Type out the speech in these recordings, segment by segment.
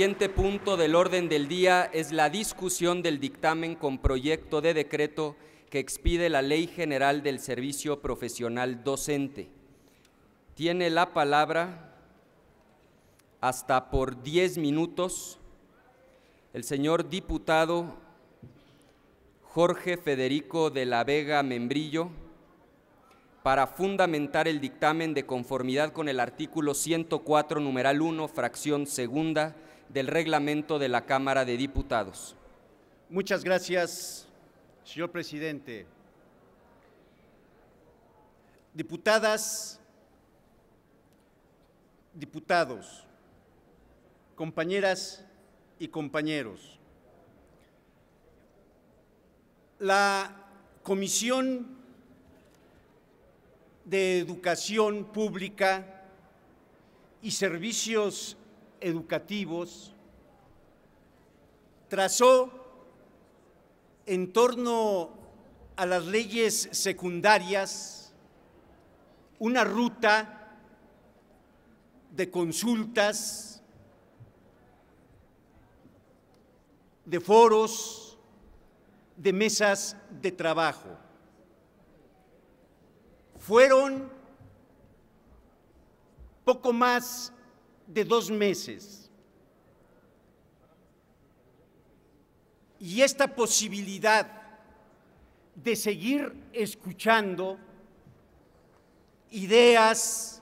El siguiente punto del orden del día es la discusión del dictamen con proyecto de decreto que expide la Ley General del Servicio Profesional Docente. Tiene la palabra hasta por 10 minutos el señor diputado Jorge Federico de la Vega Membrillo para fundamentar el dictamen de conformidad con el artículo 104, numeral 1, fracción segunda del reglamento de la Cámara de Diputados. Muchas gracias, señor presidente. Diputadas, diputados, compañeras y compañeros, la Comisión de Educación Pública y Servicios educativos, trazó en torno a las leyes secundarias una ruta de consultas, de foros, de mesas de trabajo. Fueron poco más de dos meses. Y esta posibilidad de seguir escuchando ideas,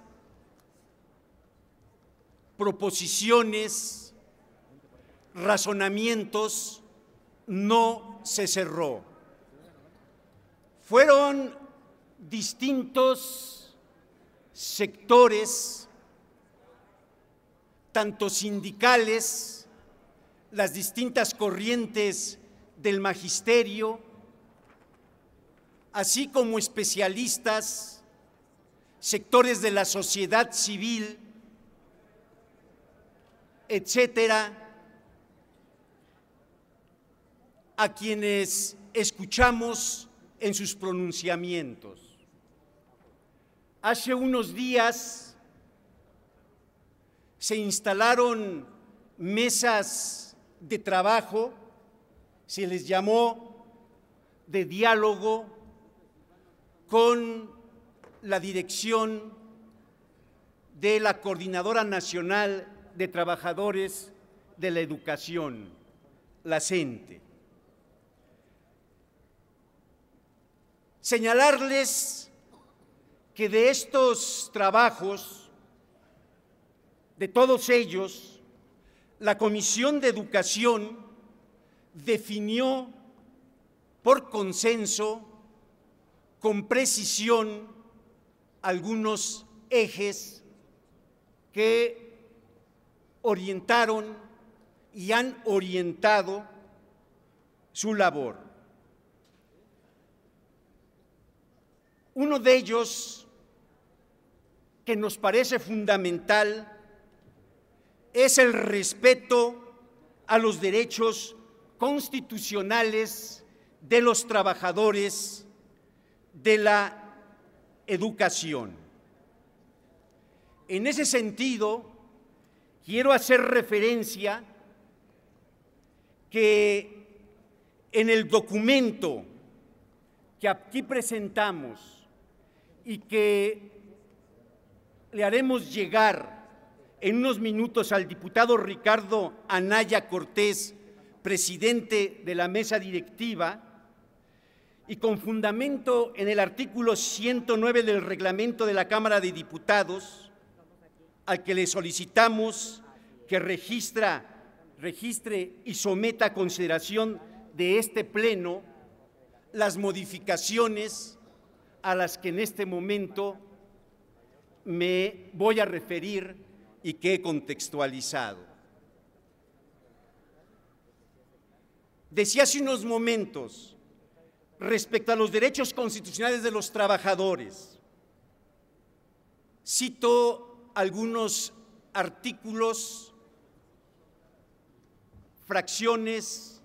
proposiciones, razonamientos, no se cerró. Fueron distintos sectores tanto sindicales, las distintas corrientes del magisterio, así como especialistas, sectores de la sociedad civil, etcétera, a quienes escuchamos en sus pronunciamientos. Hace unos días, se instalaron mesas de trabajo, se les llamó de diálogo con la dirección de la Coordinadora Nacional de Trabajadores de la Educación, la CENTE. Señalarles que de estos trabajos de todos ellos, la Comisión de Educación definió por consenso, con precisión, algunos ejes que orientaron y han orientado su labor. Uno de ellos que nos parece fundamental es el respeto a los derechos constitucionales de los trabajadores de la educación. En ese sentido, quiero hacer referencia que en el documento que aquí presentamos y que le haremos llegar en unos minutos al diputado Ricardo Anaya Cortés, presidente de la mesa directiva, y con fundamento en el artículo 109 del reglamento de la Cámara de Diputados, al que le solicitamos que registra, registre y someta a consideración de este Pleno las modificaciones a las que en este momento me voy a referir y que he contextualizado. Decía hace unos momentos respecto a los derechos constitucionales de los trabajadores. Cito algunos artículos, fracciones,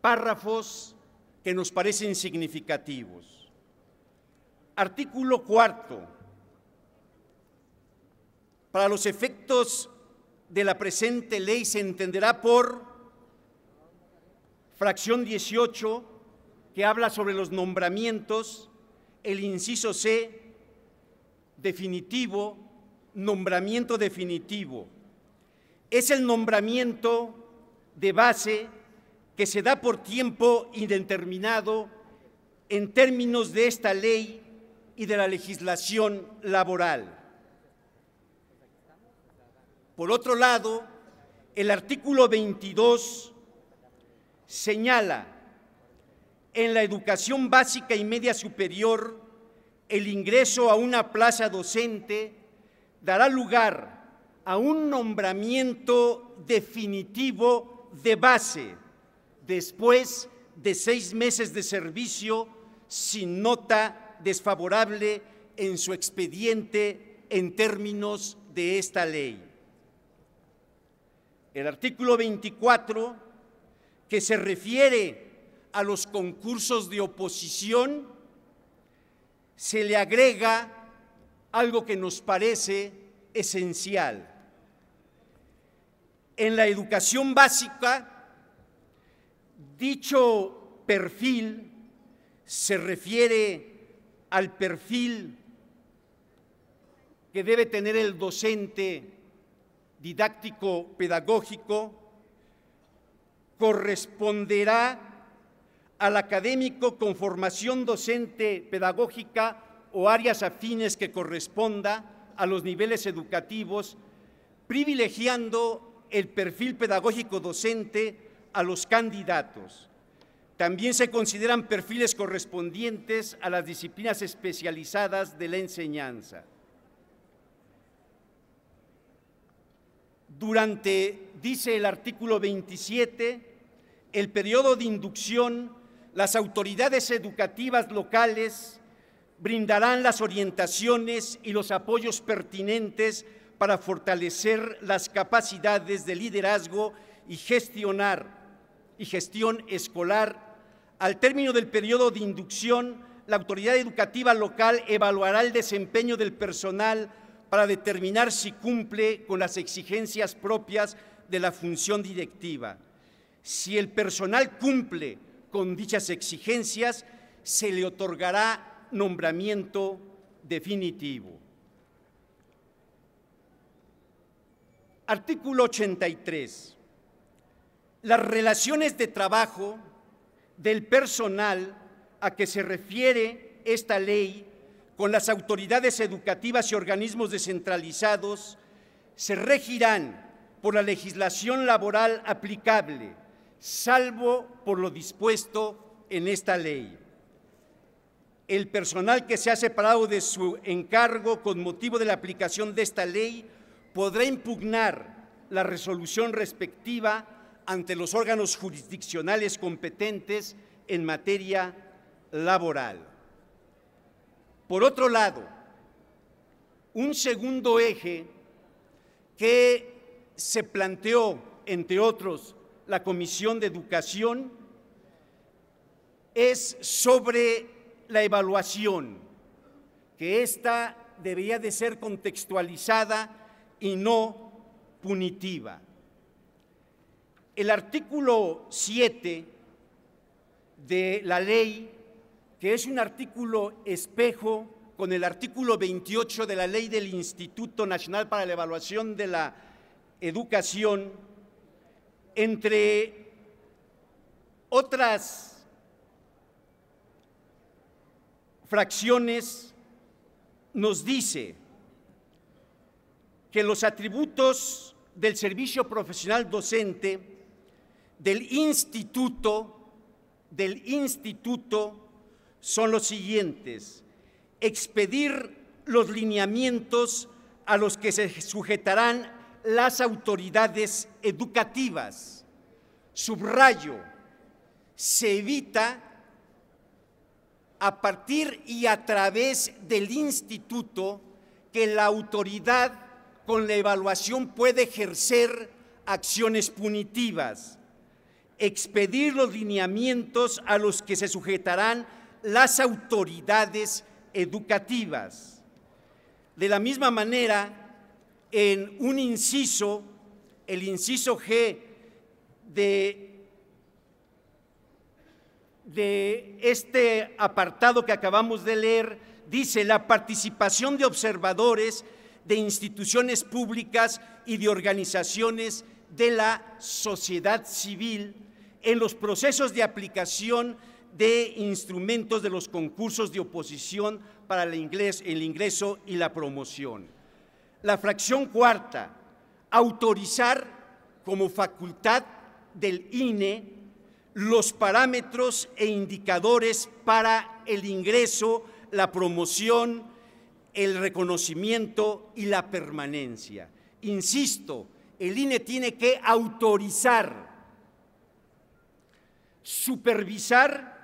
párrafos que nos parecen significativos. Artículo cuarto para los efectos de la presente ley se entenderá por fracción 18, que habla sobre los nombramientos, el inciso C, definitivo, nombramiento definitivo. Es el nombramiento de base que se da por tiempo indeterminado en términos de esta ley y de la legislación laboral. Por otro lado, el artículo 22 señala en la educación básica y media superior el ingreso a una plaza docente dará lugar a un nombramiento definitivo de base después de seis meses de servicio sin nota desfavorable en su expediente en términos de esta ley. El artículo 24, que se refiere a los concursos de oposición, se le agrega algo que nos parece esencial. En la educación básica, dicho perfil se refiere al perfil que debe tener el docente didáctico-pedagógico corresponderá al académico con formación docente pedagógica o áreas afines que corresponda a los niveles educativos, privilegiando el perfil pedagógico docente a los candidatos. También se consideran perfiles correspondientes a las disciplinas especializadas de la enseñanza. Durante, dice el artículo 27, el periodo de inducción, las autoridades educativas locales brindarán las orientaciones y los apoyos pertinentes para fortalecer las capacidades de liderazgo y gestionar y gestión escolar. Al término del periodo de inducción, la autoridad educativa local evaluará el desempeño del personal para determinar si cumple con las exigencias propias de la función directiva. Si el personal cumple con dichas exigencias, se le otorgará nombramiento definitivo. Artículo 83. Las relaciones de trabajo del personal a que se refiere esta ley con las autoridades educativas y organismos descentralizados, se regirán por la legislación laboral aplicable, salvo por lo dispuesto en esta ley. El personal que se ha separado de su encargo con motivo de la aplicación de esta ley podrá impugnar la resolución respectiva ante los órganos jurisdiccionales competentes en materia laboral. Por otro lado, un segundo eje que se planteó, entre otros, la Comisión de Educación es sobre la evaluación, que ésta debería de ser contextualizada y no punitiva. El artículo 7 de la ley que es un artículo espejo con el artículo 28 de la ley del Instituto Nacional para la Evaluación de la Educación, entre otras fracciones, nos dice que los atributos del servicio profesional docente del instituto, del instituto, son los siguientes. Expedir los lineamientos a los que se sujetarán las autoridades educativas. Subrayo, se evita a partir y a través del instituto que la autoridad con la evaluación puede ejercer acciones punitivas, expedir los lineamientos a los que se sujetarán las autoridades educativas. De la misma manera, en un inciso, el inciso G de, este apartado que acabamos de leer, dice la participación de observadores de instituciones públicas y de organizaciones de la sociedad civil en los procesos de aplicación de instrumentos de los concursos de oposición para el, ingreso, el ingreso y la promoción. La fracción cuarta, autorizar como facultad del INE los parámetros e indicadores para el ingreso, la promoción, el reconocimiento y la permanencia. Insisto, el INE tiene que autorizar, supervisar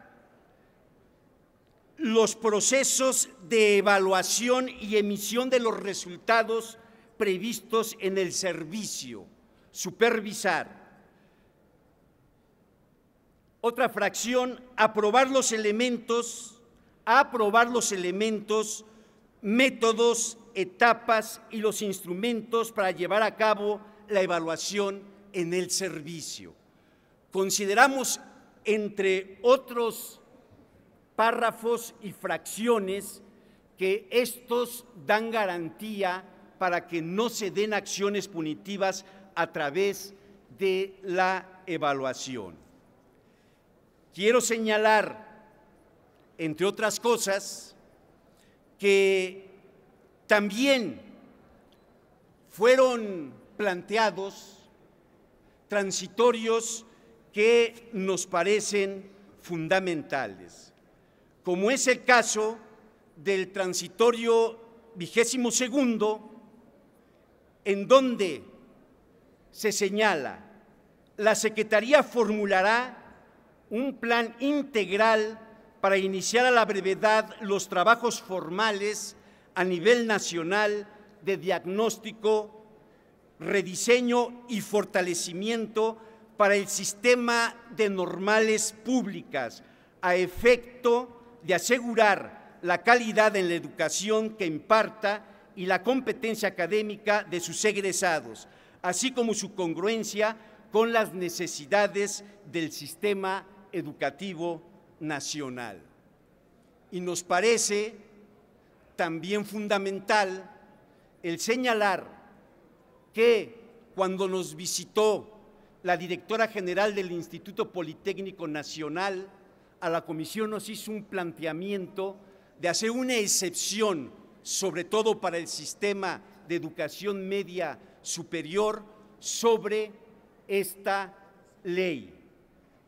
los procesos de evaluación y emisión de los resultados previstos en el servicio, supervisar. Otra fracción, aprobar los elementos, aprobar los elementos, métodos, etapas y los instrumentos para llevar a cabo la evaluación en el servicio. Consideramos, entre otros párrafos y fracciones que estos dan garantía para que no se den acciones punitivas a través de la evaluación. Quiero señalar, entre otras cosas, que también fueron planteados transitorios que nos parecen fundamentales como es el caso del transitorio vigésimo segundo, en donde se señala la Secretaría formulará un plan integral para iniciar a la brevedad los trabajos formales a nivel nacional de diagnóstico, rediseño y fortalecimiento para el sistema de normales públicas a efecto de asegurar la calidad en la educación que imparta y la competencia académica de sus egresados, así como su congruencia con las necesidades del sistema educativo nacional. Y nos parece también fundamental el señalar que cuando nos visitó la directora general del Instituto Politécnico Nacional, a la Comisión nos hizo un planteamiento de hacer una excepción, sobre todo para el sistema de educación media superior, sobre esta ley.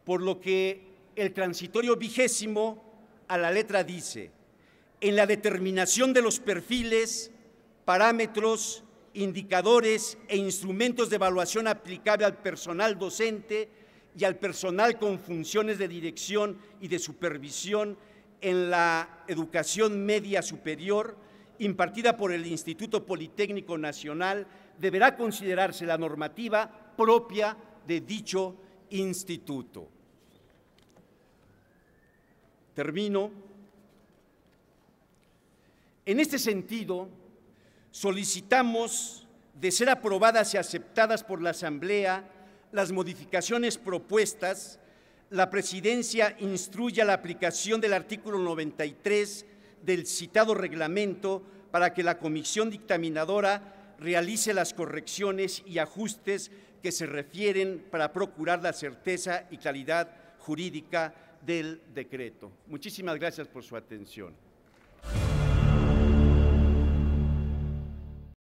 Por lo que el transitorio vigésimo a la letra dice, en la determinación de los perfiles, parámetros, indicadores e instrumentos de evaluación aplicable al personal docente, y al personal con funciones de dirección y de supervisión en la educación media superior impartida por el Instituto Politécnico Nacional deberá considerarse la normativa propia de dicho instituto. Termino. En este sentido, solicitamos de ser aprobadas y aceptadas por la Asamblea las modificaciones propuestas, la presidencia instruye a la aplicación del artículo 93 del citado reglamento para que la comisión dictaminadora realice las correcciones y ajustes que se refieren para procurar la certeza y calidad jurídica del decreto. Muchísimas gracias por su atención.